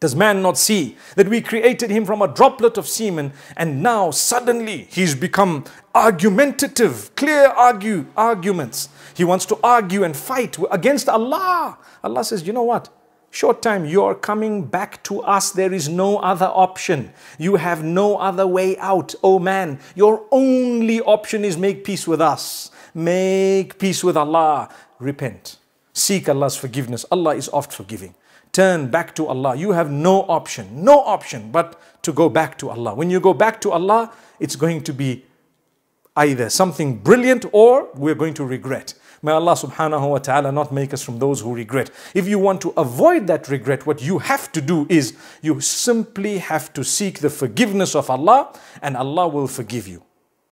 Does man not see that we created him from a droplet of semen and now suddenly he's become argumentative, clear argue, arguments. He wants to argue and fight against Allah. Allah says, you know what? Short time, you are coming back to us. There is no other option. You have no other way out. Oh man, your only option is make peace with us. Make peace with Allah. Repent. Seek Allah's forgiveness. Allah is oft forgiving. Turn back to Allah. You have no option, no option but to go back to Allah. When you go back to Allah, it's going to be either something brilliant or we're going to regret. May Allah subhanahu wa ta'ala not make us from those who regret. If you want to avoid that regret, what you have to do is you simply have to seek the forgiveness of Allah and Allah will forgive you.